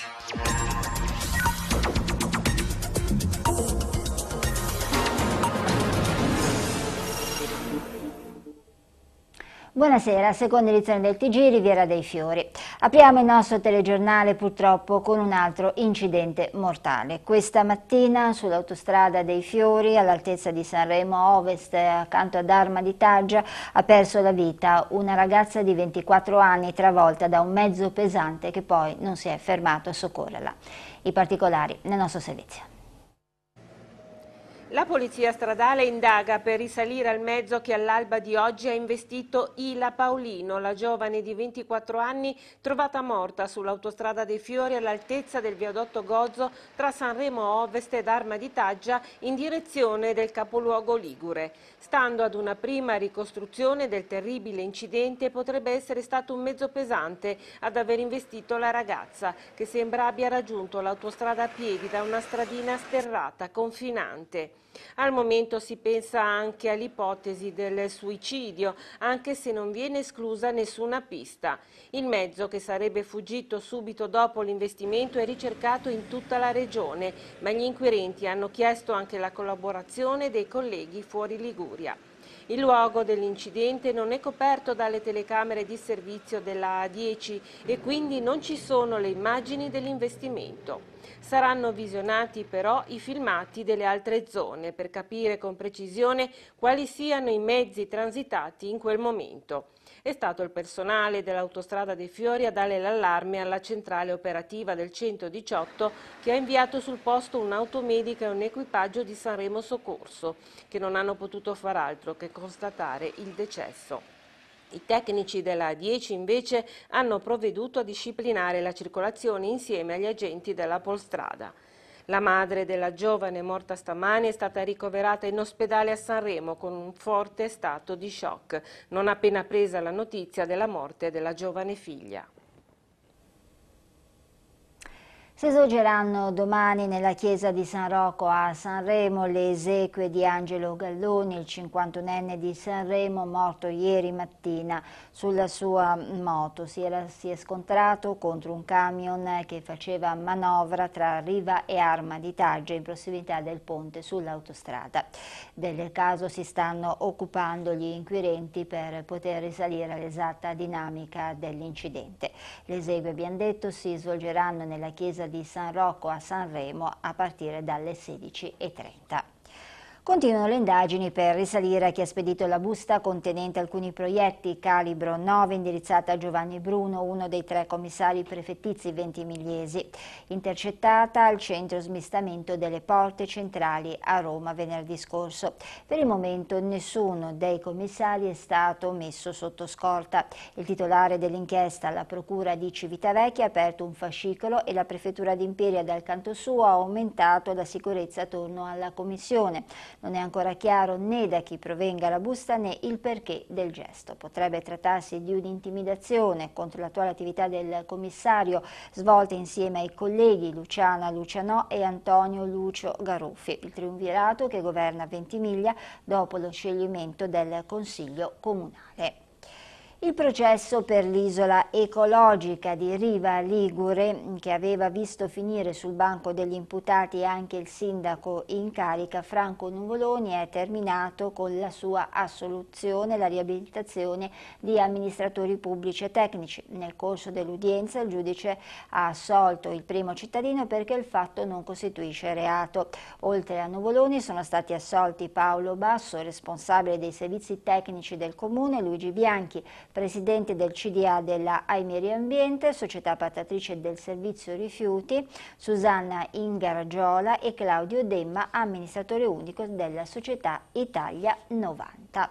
Thank you. Buonasera, seconda edizione del TG Riviera dei Fiori. Apriamo il nostro telegiornale purtroppo con un altro incidente mortale. Questa mattina sull'autostrada dei Fiori, all'altezza di Sanremo Ovest, accanto ad Arma di Taggia, ha perso la vita una ragazza di 24 anni travolta da un mezzo pesante che poi non si è fermato a soccorrerla. I particolari nel nostro servizio. La polizia stradale indaga per risalire al mezzo che all'alba di oggi ha investito Ila Paolino, la giovane di 24 anni trovata morta sull'autostrada dei Fiori all'altezza del viadotto Gozzo tra Sanremo Ovest ed Arma di Taggia in direzione del capoluogo Ligure. Stando ad una prima ricostruzione del terribile incidente potrebbe essere stato un mezzo pesante ad aver investito la ragazza che sembra abbia raggiunto l'autostrada a piedi da una stradina sterrata, confinante. Al momento si pensa anche all'ipotesi del suicidio, anche se non viene esclusa nessuna pista. Il mezzo che sarebbe fuggito subito dopo l'investimento è ricercato in tutta la regione, ma gli inquirenti hanno chiesto anche la collaborazione dei colleghi fuori Liguria. Il luogo dell'incidente non è coperto dalle telecamere di servizio della A10 e quindi non ci sono le immagini dell'investimento. Saranno visionati però i filmati delle altre zone per capire con precisione quali siano i mezzi transitati in quel momento. È stato il personale dell'Autostrada dei Fiori a dare l'allarme alla centrale operativa del 118 che ha inviato sul posto un'automedica e un equipaggio di Sanremo Soccorso che non hanno potuto far altro che constatare il decesso. I tecnici della 10 invece hanno provveduto a disciplinare la circolazione insieme agli agenti della Polstrada. La madre della giovane morta stamani è stata ricoverata in ospedale a Sanremo con un forte stato di shock, non appena presa la notizia della morte della giovane figlia. Si esegeranno domani nella chiesa di San Rocco a Sanremo le esequie di Angelo Galloni, il 51enne di Sanremo morto ieri mattina sulla sua moto. Si, era, si è scontrato contro un camion che faceva manovra tra Riva e Arma di Taggia in prossimità del ponte sull'autostrada. Del caso si stanno occupando gli inquirenti per poter risalire all'esatta dinamica dell'incidente. Le esequie, abbiamo detto, si svolgeranno nella chiesa di San Rocco a Sanremo a partire dalle 16.30. Continuano le indagini per risalire a chi ha spedito la busta contenente alcuni proietti calibro 9 indirizzata a Giovanni Bruno, uno dei tre commissari prefettizi ventimigliesi, intercettata al centro smistamento delle porte centrali a Roma venerdì scorso. Per il momento nessuno dei commissari è stato messo sotto scorta. Il titolare dell'inchiesta, alla procura di Civitavecchia, ha aperto un fascicolo e la prefettura d'Imperia dal canto suo ha aumentato la sicurezza attorno alla commissione. Non è ancora chiaro né da chi provenga la busta né il perché del gesto. Potrebbe trattarsi di un'intimidazione contro l'attuale attività del commissario svolta insieme ai colleghi Luciana Lucianò e Antonio Lucio Garuffi, il triunvirato che governa Ventimiglia dopo lo scioglimento del Consiglio Comunale. Il processo per l'isola ecologica di Riva Ligure, che aveva visto finire sul banco degli imputati anche il sindaco in carica Franco Nuvoloni, è terminato con la sua assoluzione e la riabilitazione di amministratori pubblici e tecnici. Nel corso dell'udienza il giudice ha assolto il primo cittadino perché il fatto non costituisce reato. Oltre a Nuvoloni sono stati assolti Paolo Basso, responsabile dei servizi tecnici del comune, Luigi Bianchi, presidente del CDA della Aimeri Ambiente, società appaltatrice del servizio rifiuti, Susanna Ingaragiola e Claudio Demma, amministratore unico della società Italia 90.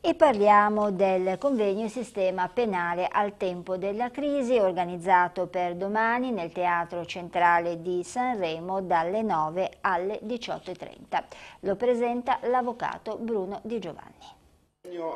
E parliamo del convegno sistema penale al tempo della crisi organizzato per domani nel Teatro Centrale di Sanremo dalle 9 alle 18.30. Lo presenta l'avvocato Bruno Di Giovanni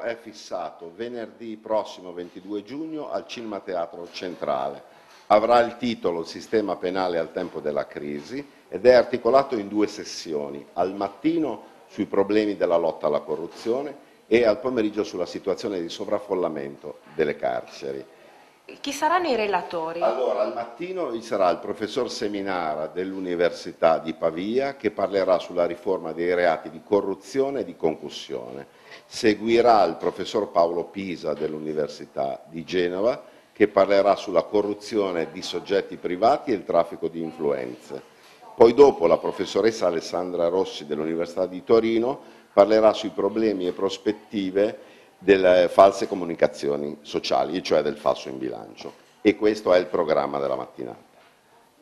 è fissato venerdì prossimo 22 giugno al Cinema Teatro Centrale. Avrà il titolo Sistema penale al tempo della crisi ed è articolato in due sessioni, al mattino sui problemi della lotta alla corruzione e al pomeriggio sulla situazione di sovraffollamento delle carceri. Chi saranno i relatori? Allora, al mattino vi sarà il professor Seminara dell'Università di Pavia che parlerà sulla riforma dei reati di corruzione e di concussione. Seguirà il professor Paolo Pisa dell'Università di Genova che parlerà sulla corruzione di soggetti privati e il traffico di influenze. Poi dopo la professoressa Alessandra Rossi dell'Università di Torino parlerà sui problemi e prospettive delle false comunicazioni sociali, cioè del falso in bilancio. E questo è il programma della mattinata.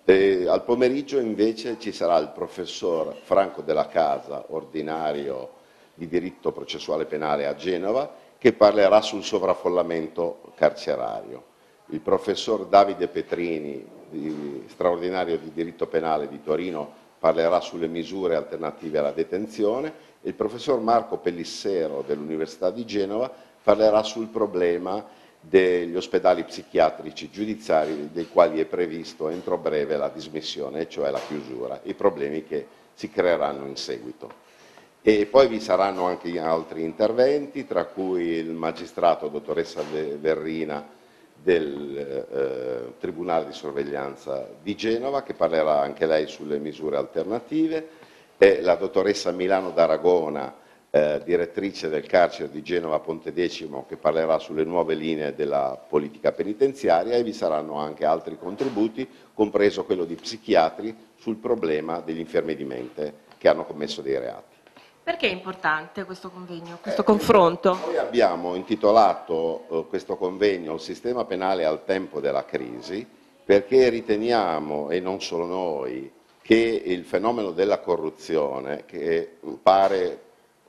E al pomeriggio invece ci sarà il professor Franco della Casa, ordinario di diritto processuale penale a Genova che parlerà sul sovraffollamento carcerario. Il professor Davide Petrini, di, straordinario di diritto penale di Torino, parlerà sulle misure alternative alla detenzione e il professor Marco Pellissero dell'Università di Genova parlerà sul problema degli ospedali psichiatrici giudiziari dei quali è previsto entro breve la dismissione, cioè la chiusura, i problemi che si creeranno in seguito. E poi vi saranno anche altri interventi, tra cui il magistrato dottoressa Verrina del eh, Tribunale di sorveglianza di Genova, che parlerà anche lei sulle misure alternative, e la dottoressa Milano d'Aragona, eh, direttrice del carcere di Genova Ponte Decimo, che parlerà sulle nuove linee della politica penitenziaria e vi saranno anche altri contributi, compreso quello di psichiatri, sul problema degli infermi di mente che hanno commesso dei reati. Perché è importante questo convegno, questo eh, confronto? Noi abbiamo intitolato eh, questo convegno Il sistema penale al tempo della crisi perché riteniamo, e non solo noi, che il fenomeno della corruzione, che pare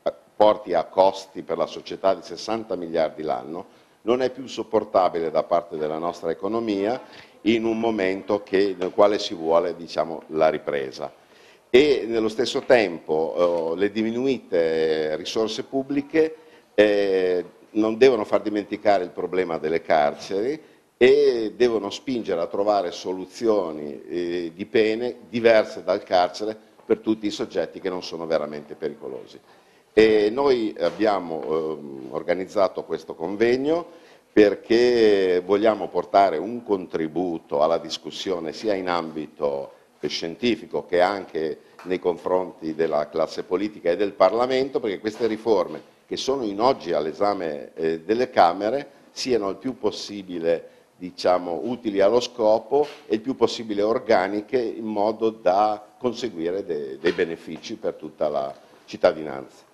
eh, porti a costi per la società di 60 miliardi l'anno, non è più sopportabile da parte della nostra economia in un momento che, nel quale si vuole diciamo, la ripresa e nello stesso tempo eh, le diminuite risorse pubbliche eh, non devono far dimenticare il problema delle carceri e devono spingere a trovare soluzioni eh, di pene diverse dal carcere per tutti i soggetti che non sono veramente pericolosi. E noi abbiamo ehm, organizzato questo convegno perché vogliamo portare un contributo alla discussione sia in ambito scientifico che anche nei confronti della classe politica e del Parlamento, perché queste riforme che sono in oggi all'esame eh, delle Camere siano il più possibile diciamo, utili allo scopo e il più possibile organiche in modo da conseguire de dei benefici per tutta la cittadinanza.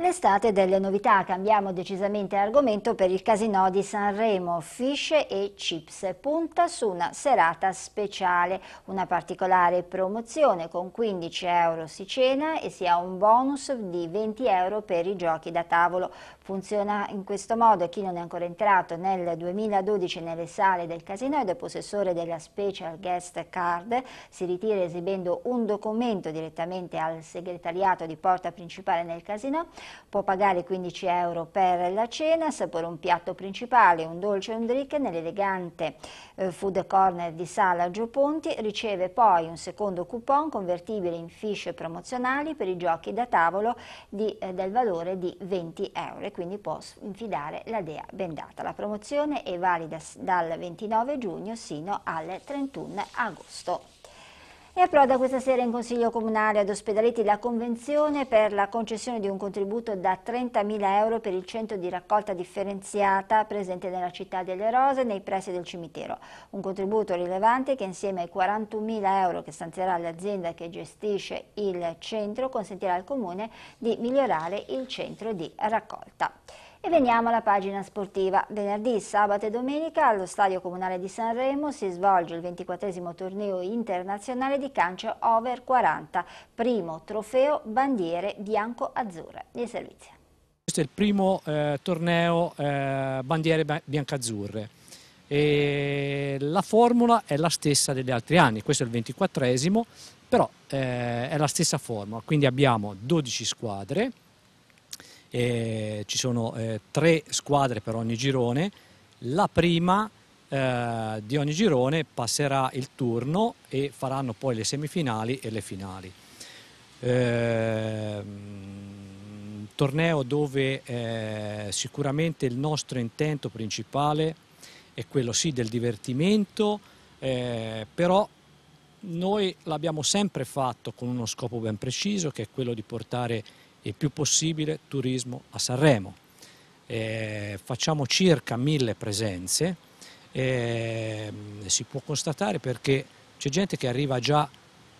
L'estate delle novità, cambiamo decisamente argomento per il casino di Sanremo, Fish e Chips, punta su una serata speciale, una particolare promozione con 15 euro si cena e si ha un bonus di 20 euro per i giochi da tavolo, Funziona in questo modo e chi non è ancora entrato nel 2012 nelle sale del casino ed è possessore della Special Guest Card si ritira esibendo un documento direttamente al segretariato di porta principale nel casino, può pagare 15 euro per la cena, assapore un piatto principale, un dolce e un drink nell'elegante eh, food corner di Sala Gio Ponti riceve poi un secondo coupon convertibile in fiche promozionali per i giochi da tavolo di, eh, del valore di 20 euro quindi può infidare la DEA bendata. La promozione è valida dal 29 giugno sino al 31 agosto. E approda questa sera in Consiglio Comunale ad Ospedaletti la convenzione per la concessione di un contributo da 30.000 euro per il centro di raccolta differenziata presente nella città delle Rose nei pressi del cimitero. Un contributo rilevante che insieme ai 41.000 euro che stanzierà l'azienda che gestisce il centro consentirà al Comune di migliorare il centro di raccolta. E veniamo alla pagina sportiva. Venerdì, sabato e domenica allo Stadio Comunale di Sanremo si svolge il 24 torneo internazionale di calcio over 40, primo trofeo bandiere bianco-azzurre. Di servizio. Questo è il primo eh, torneo eh, bandiere bianco-azzurre. la formula è la stessa degli altri anni, questo è il 24 però eh, è la stessa formula, quindi abbiamo 12 squadre eh, ci sono eh, tre squadre per ogni girone. La prima eh, di ogni girone passerà il turno e faranno poi le semifinali e le finali. Un ehm, torneo dove eh, sicuramente il nostro intento principale è quello sì del divertimento, eh, però noi l'abbiamo sempre fatto con uno scopo ben preciso che è quello di portare il più possibile turismo a Sanremo. Eh, facciamo circa mille presenze, eh, si può constatare perché c'è gente che arriva già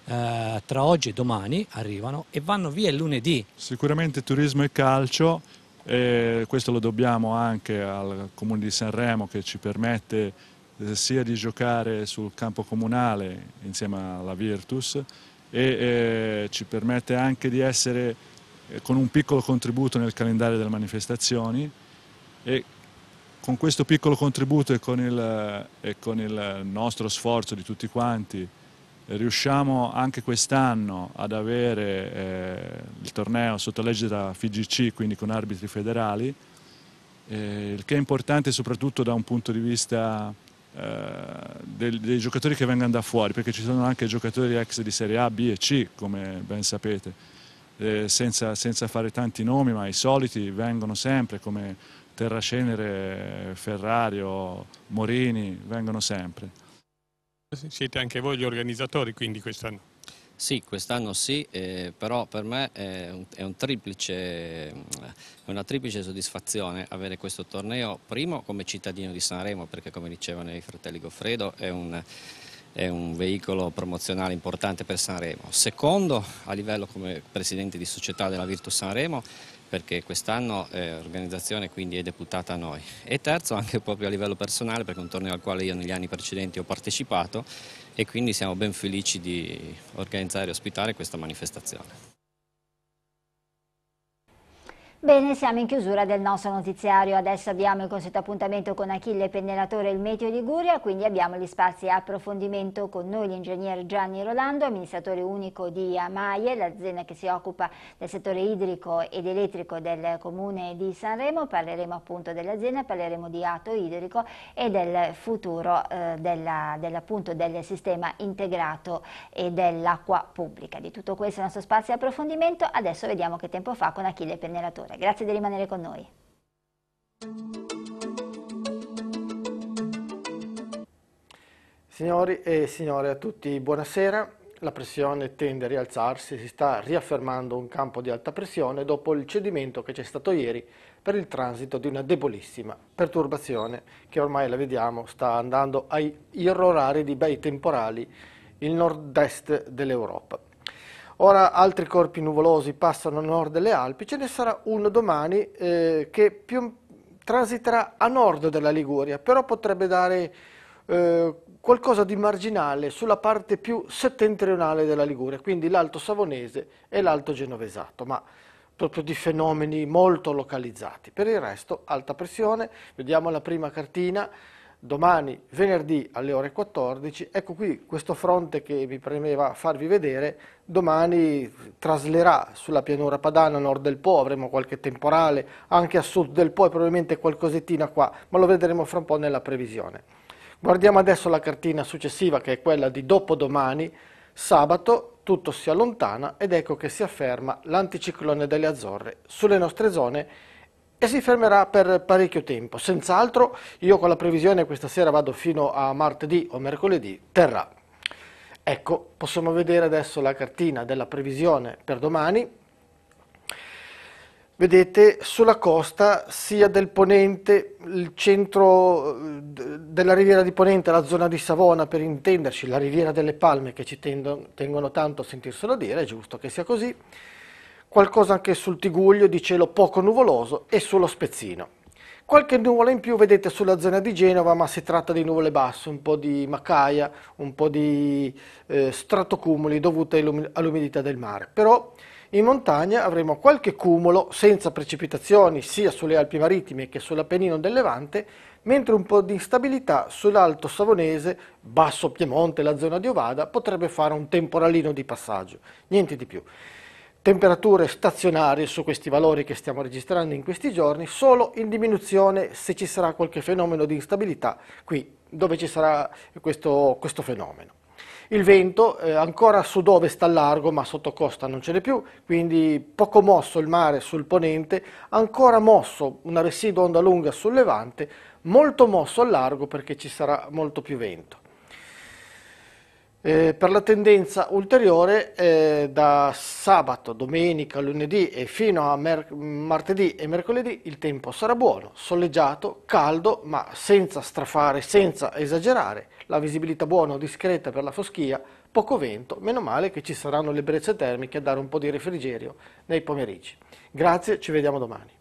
eh, tra oggi e domani, arrivano e vanno via il lunedì. Sicuramente turismo e calcio, questo lo dobbiamo anche al Comune di Sanremo che ci permette eh, sia di giocare sul campo comunale insieme alla Virtus e eh, ci permette anche di essere eh, con un piccolo contributo nel calendario delle manifestazioni e con questo piccolo contributo e con il, eh, e con il nostro sforzo di tutti quanti eh, riusciamo anche quest'anno ad avere eh, il torneo sotto legge da FIGC, quindi con arbitri federali, eh, il che è importante soprattutto da un punto di vista dei, dei, giocatori che vengono da fuori, perché ci sono anche giocatori ex di Serie A, B e C, come ben sapete eh, senza, senza, fare tanti nomi, ma i soliti vengono sempre come Terracenere, Ferrario, Morini, vengono sempre. Siete anche voi gli organizzatori quindi quest'anno? Sì, quest'anno sì, eh, però per me è, un, è un triplice, una triplice soddisfazione avere questo torneo, primo come cittadino di Sanremo, perché come dicevano i fratelli Goffredo è un è un veicolo promozionale importante per Sanremo. Secondo a livello come presidente di società della Virtus Sanremo perché quest'anno è eh, organizzazione quindi è deputata a noi. E terzo anche proprio a livello personale perché è un torneo al quale io negli anni precedenti ho partecipato e quindi siamo ben felici di organizzare e ospitare questa manifestazione. Bene, siamo in chiusura del nostro notiziario. Adesso abbiamo il consueto appuntamento con Achille Pennellatore il Meteo Liguria, quindi abbiamo gli spazi a approfondimento con noi l'ingegner Gianni Rolando, amministratore unico di Amaie, l'azienda che si occupa del settore idrico ed elettrico del comune di Sanremo. Parleremo appunto dell'azienda, parleremo di atto idrico e del futuro eh, della, dell del sistema integrato e dell'acqua pubblica. Di tutto questo il nostro spazio di approfondimento. Adesso vediamo che tempo fa con Achille Pennellatore lettore. Grazie di rimanere con noi. Signori e signore a tutti, buonasera. La pressione tende a rialzarsi, si sta riaffermando un campo di alta pressione dopo il cedimento che c'è stato ieri per il transito di una debolissima perturbazione che ormai la vediamo sta andando a irrorare di bei temporali il nord-est dell'Europa. Ora altri corpi nuvolosi passano a nord delle Alpi, ce ne sarà uno domani eh, che più, transiterà a nord della Liguria, però potrebbe dare eh, qualcosa di marginale sulla parte più settentrionale della Liguria, quindi l'Alto Savonese e l'Alto Genovesato, ma proprio di fenomeni molto localizzati. Per il resto, alta pressione, vediamo la prima cartina, domani venerdì alle ore 14, ecco qui questo fronte che vi premeva farvi vedere, domani traslerà sulla pianura padana nord del Po, avremo qualche temporale anche a sud del Po e probabilmente qualcosettina qua, ma lo vedremo fra un po' nella previsione. Guardiamo adesso la cartina successiva che è quella di dopodomani, sabato tutto si allontana ed ecco che si afferma l'anticiclone delle Azzorre sulle nostre zone e si fermerà per parecchio tempo. Senz'altro io con la previsione questa sera vado fino a martedì o mercoledì, terrà. Ecco, possiamo vedere adesso la cartina della previsione per domani. Vedete sulla costa sia del ponente, il centro della riviera di ponente, la zona di Savona per intenderci, la riviera delle palme che ci tendono, tengono tanto a sentirselo dire, è giusto che sia così, qualcosa anche sul Tiguglio di cielo poco nuvoloso e sullo Spezzino. Qualche nuvola in più vedete sulla zona di Genova, ma si tratta di nuvole basse, un po' di macaia, un po' di eh, stratocumuli dovute all'umidità del mare. Però in montagna avremo qualche cumulo senza precipitazioni sia sulle Alpi Marittime che sull'Appennino del Levante, mentre un po' di instabilità sull'Alto Savonese, Basso Piemonte, la zona di Ovada, potrebbe fare un temporalino di passaggio, niente di più temperature stazionarie su questi valori che stiamo registrando in questi giorni, solo in diminuzione se ci sarà qualche fenomeno di instabilità qui dove ci sarà questo, questo fenomeno. Il vento eh, ancora a sud-ovest al largo, ma sotto costa non ce n'è più, quindi poco mosso il mare sul ponente, ancora mosso una residua onda lunga sul levante, molto mosso al largo perché ci sarà molto più vento. Eh, per la tendenza ulteriore eh, da sabato, domenica, lunedì e fino a martedì e mercoledì il tempo sarà buono, soleggiato, caldo ma senza strafare, senza esagerare, la visibilità buona o discreta per la foschia, poco vento, meno male che ci saranno le brezze termiche a dare un po' di refrigerio nei pomeriggi. Grazie, ci vediamo domani.